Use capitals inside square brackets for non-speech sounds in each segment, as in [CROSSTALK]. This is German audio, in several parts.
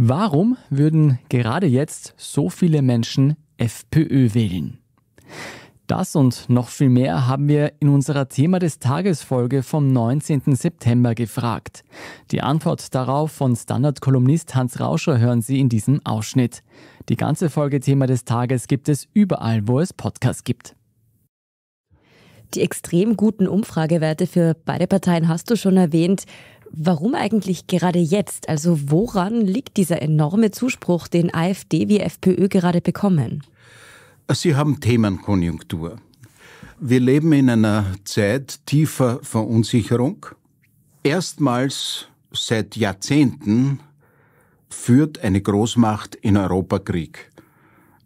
Warum würden gerade jetzt so viele Menschen FPÖ wählen? Das und noch viel mehr haben wir in unserer Thema des Tages Folge vom 19. September gefragt. Die Antwort darauf von Standard-Kolumnist Hans Rauscher hören Sie in diesem Ausschnitt. Die ganze Folge Thema des Tages gibt es überall, wo es Podcasts gibt. Die extrem guten Umfragewerte für beide Parteien hast du schon erwähnt. Warum eigentlich gerade jetzt? Also woran liegt dieser enorme Zuspruch, den AfD wie FPÖ gerade bekommen? Sie haben Themenkonjunktur. Wir leben in einer Zeit tiefer Verunsicherung. Erstmals seit Jahrzehnten führt eine Großmacht in Europa Krieg.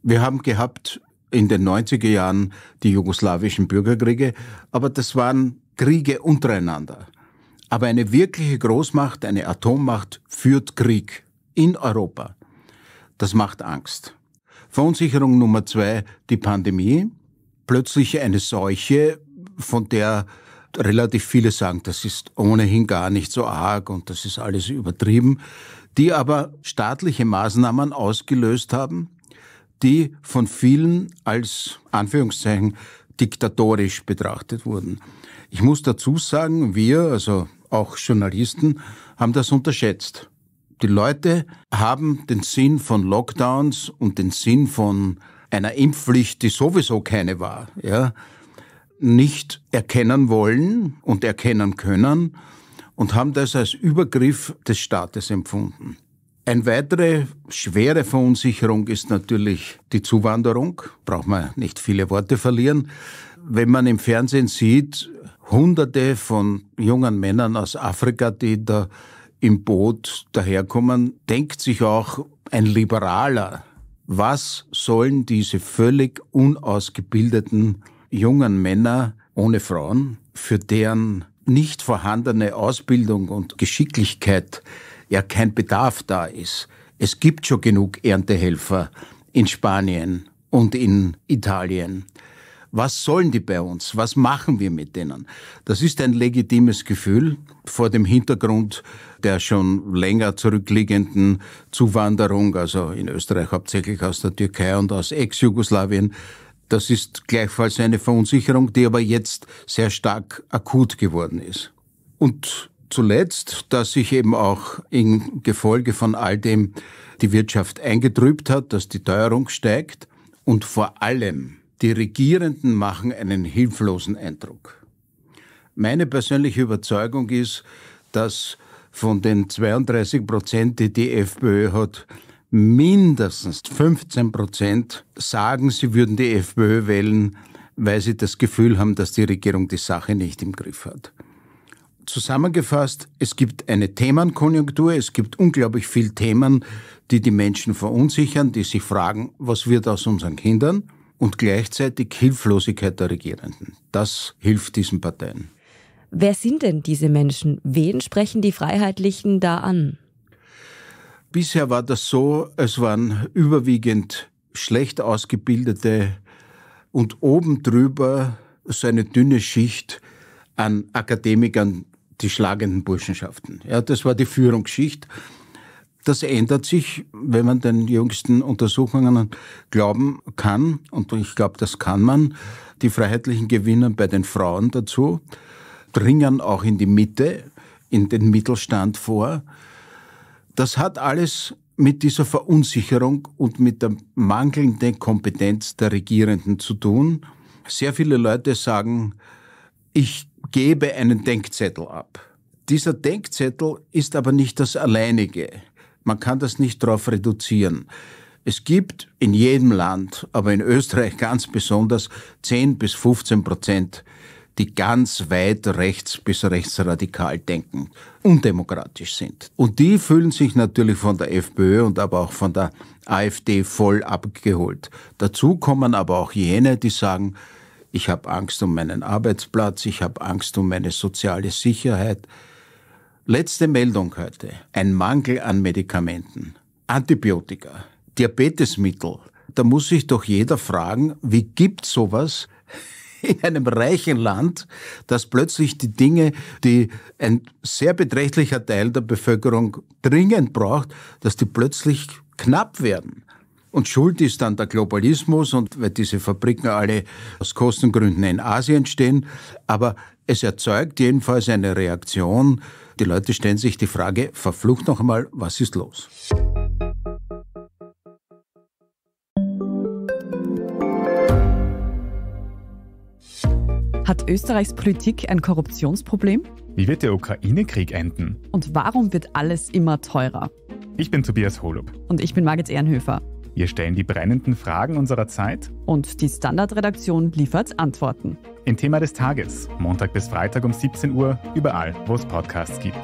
Wir haben gehabt in den 90er Jahren die jugoslawischen Bürgerkriege, aber das waren Kriege untereinander. Aber eine wirkliche Großmacht, eine Atommacht führt Krieg in Europa. Das macht Angst. Verunsicherung Nummer zwei, die Pandemie. Plötzlich eine Seuche, von der relativ viele sagen, das ist ohnehin gar nicht so arg und das ist alles übertrieben, die aber staatliche Maßnahmen ausgelöst haben, die von vielen als Anführungszeichen diktatorisch betrachtet wurden. Ich muss dazu sagen, wir, also auch Journalisten, haben das unterschätzt. Die Leute haben den Sinn von Lockdowns und den Sinn von einer Impfpflicht, die sowieso keine war, ja, nicht erkennen wollen und erkennen können und haben das als Übergriff des Staates empfunden. Eine weitere schwere Verunsicherung ist natürlich die Zuwanderung. Braucht man nicht viele Worte verlieren wenn man im Fernsehen sieht, hunderte von jungen Männern aus Afrika, die da im Boot daherkommen, denkt sich auch ein Liberaler, was sollen diese völlig unausgebildeten jungen Männer ohne Frauen, für deren nicht vorhandene Ausbildung und Geschicklichkeit ja kein Bedarf da ist. Es gibt schon genug Erntehelfer in Spanien und in Italien was sollen die bei uns? Was machen wir mit denen? Das ist ein legitimes Gefühl vor dem Hintergrund der schon länger zurückliegenden Zuwanderung, also in Österreich hauptsächlich aus der Türkei und aus Ex-Jugoslawien. Das ist gleichfalls eine Verunsicherung, die aber jetzt sehr stark akut geworden ist. Und zuletzt, dass sich eben auch in Gefolge von all dem die Wirtschaft eingetrübt hat, dass die Teuerung steigt und vor allem die Regierenden machen einen hilflosen Eindruck. Meine persönliche Überzeugung ist, dass von den 32 Prozent, die die FPÖ hat, mindestens 15 Prozent sagen, sie würden die FPÖ wählen, weil sie das Gefühl haben, dass die Regierung die Sache nicht im Griff hat. Zusammengefasst, es gibt eine Themenkonjunktur, es gibt unglaublich viele Themen, die die Menschen verunsichern, die sich fragen, was wird aus unseren Kindern? und gleichzeitig Hilflosigkeit der Regierenden. Das hilft diesen Parteien. Wer sind denn diese Menschen? Wen sprechen die Freiheitlichen da an? Bisher war das so, es waren überwiegend schlecht ausgebildete und oben drüber so eine dünne Schicht an Akademikern, die schlagenden Burschenschaften. Ja, das war die Führungsschicht. Das ändert sich, wenn man den jüngsten Untersuchungen glauben kann, und ich glaube, das kann man. Die Freiheitlichen gewinnen bei den Frauen dazu, dringen auch in die Mitte, in den Mittelstand vor. Das hat alles mit dieser Verunsicherung und mit der mangelnden Kompetenz der Regierenden zu tun. Sehr viele Leute sagen, ich gebe einen Denkzettel ab. Dieser Denkzettel ist aber nicht das Alleinige. Man kann das nicht darauf reduzieren. Es gibt in jedem Land, aber in Österreich [LAUGHS] ganz besonders, 10 bis 15 Prozent, die ganz weit rechts bis rechtsradikal denken, undemokratisch sind. Und die fühlen sich natürlich von der FPÖ und aber auch von der AfD voll abgeholt. Dazu kommen aber auch jene, die sagen, ich habe Angst um meinen Arbeitsplatz, ich habe Angst um meine soziale Sicherheit, Letzte Meldung heute. Ein Mangel an Medikamenten. Antibiotika, Diabetesmittel. Da muss sich doch jeder fragen, wie gibt sowas [LAUGHS] in einem reichen Land, dass plötzlich die Dinge, die ein sehr beträchtlicher Teil der Bevölkerung dringend braucht, dass die plötzlich knapp werden. Und schuld ist dann der Globalismus und weil diese Fabriken alle aus Kostengründen in Asien stehen. Aber es erzeugt jedenfalls eine Reaktion. Die Leute stellen sich die Frage, verflucht noch einmal, was ist los? Hat Österreichs Politik ein Korruptionsproblem? Wie wird der Ukraine-Krieg enden? Und warum wird alles immer teurer? Ich bin Tobias Holub. Und ich bin Margit Ehrenhöfer. Wir stellen die brennenden Fragen unserer Zeit. Und die Standardredaktion liefert Antworten. Im Thema des Tages, Montag bis Freitag um 17 Uhr, überall, wo es Podcasts gibt.